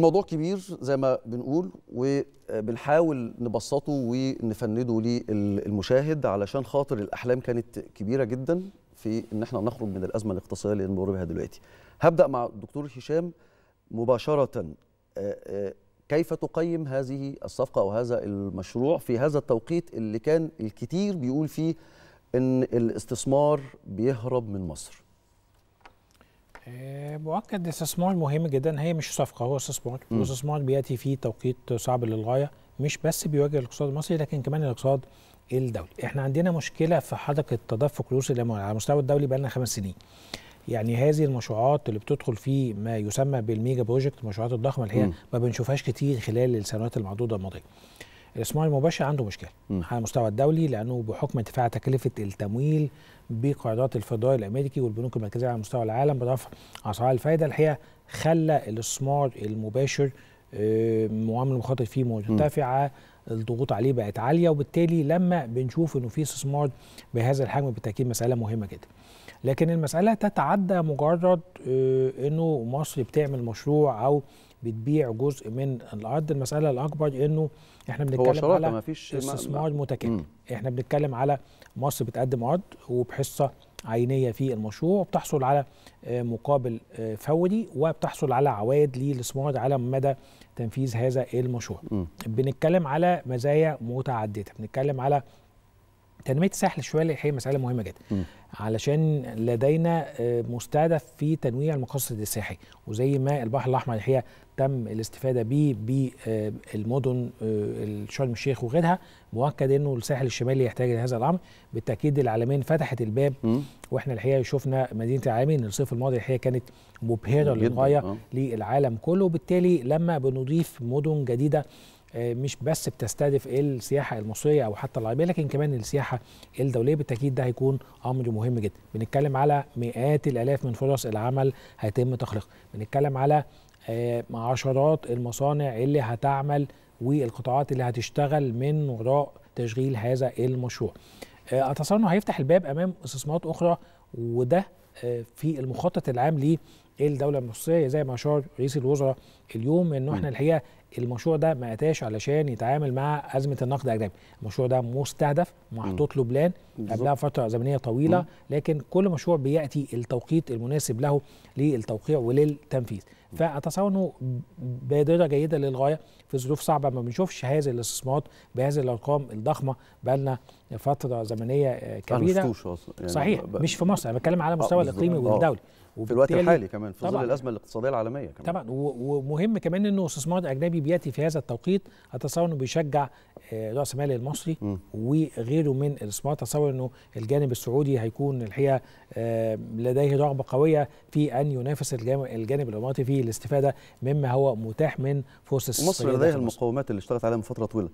الموضوع كبير زي ما بنقول وبنحاول نبسطه ونفنده للمشاهد علشان خاطر الاحلام كانت كبيره جدا في ان احنا نخرج من الازمه الاقتصاديه اللي بنمر بها دلوقتي. هبدا مع الدكتور هشام مباشره آه، آه، كيف تقيم هذه الصفقه او هذا المشروع في هذا التوقيت اللي كان الكثير بيقول فيه ان الاستثمار بيهرب من مصر. آه، مؤكد استثمار مهم جدا هي مش صفقه هو استثمار الاستثمار بياتي في توقيت صعب للغايه مش بس بيواجه الاقتصاد المصري لكن كمان الاقتصاد الدولي احنا عندنا مشكله في حركه تدفق رؤوس الاموال على المستوى الدولي بقى لنا خمس سنين يعني هذه المشروعات اللي بتدخل في ما يسمى بالميجا بروجكت المشروعات الضخمه اللي هي ما بنشوفهاش كتير خلال السنوات المعدوده الماضيه الاستثمار المباشر عنده مشكله على المستوى الدولي لانه بحكم ارتفاع تكلفه التمويل بقرارات الفضائي الامريكي والبنوك المركزيه على مستوى العالم برفع اسعار الفائده الحقيقه خلى الاستثمار المباشر آه، معامل المخاطر فيه مرتفعه الضغوط عليه بقت عاليه وبالتالي لما بنشوف انه في استثمار بهذا الحجم بالتاكيد مساله مهمه جدا لكن المساله تتعدى مجرد آه، انه مصر بتعمل مشروع او بتبيع جزء من الارض المساله الاكبر انه احنا بنتكلم على استثمار متكامل احنا بنتكلم على مصر بتقدم ارض وبحصه عينيه في المشروع وبتحصل على آه، مقابل آه، فوري وبتحصل على عوائد للاستثمار على مدى تنفيذ هذا المشروع. م. بنتكلم على مزايا متعدده، بنتكلم على تنميه الساحل الشمالي هي مساله مهمه جدا م. علشان لدينا آه، مستهدف في تنويع المقصد الساحلي وزي ما البحر الاحمر هي تم الاستفاده به بالمدن آه، شرم آه، الشيخ وغيرها مؤكد انه الساحل الشمالي يحتاج لهذا الامر بالتاكيد العالمين فتحت الباب م. واحنا الحقيقه شفنا مدينه العالمين الصيف الماضي الحقيقه كانت مبهره للغايه للعالم كله وبالتالي لما بنضيف مدن جديده آه، مش بس بتستهدف السياحه المصريه او حتى العربيه لكن كمان السياحه الدوليه بالتاكيد ده هيكون امر مهم جدا بنتكلم على مئات الالاف من فرص العمل هيتم تخليقها بنتكلم على آه، عشرات المصانع اللي هتعمل والقطاعات اللي هتشتغل من وراء تشغيل هذا المشروع آه، اتصور انه هيفتح الباب امام استثمارات اخرى وده آه، في المخطط العام للدوله المصريه زي ما اشار رئيس الوزراء اليوم انه احنا الحقيقه المشروع ده ما اتاش علشان يتعامل مع ازمه النقد الاجنبي، المشروع ده مستهدف محطوط له بلان قبلها فتره زمنيه طويله لكن كل مشروع بياتي التوقيت المناسب له للتوقيع وللتنفيذ. فاتصور انه بادره جيده للغايه في ظروف صعبه ما بنشوفش هذه الاستثمارات بهذه الارقام الضخمه بقالنا فتره زمنيه آه، كبيره يعني صحيح مش في مصر انا بتكلم على مستوى آه، الاقليمي آه. والدولي وفي الوقت الحالي كمان في ظل الازمه الاقتصاديه العالميه كمان طبعا ومهم كمان انه استثمار اجنبي بياتي في هذا التوقيت اتصور انه بيشجع آه، راس مال المصري م. وغيره من الاستثمارات اتصور انه الجانب السعودي هيكون الحقيقه آه، لديه رغبه قويه في ان ينافس الجانب الاماراتي في الاستفاده مما هو متاح من فرص مصر لديها المقومات اللي اشتغلت عليها من فتره طويله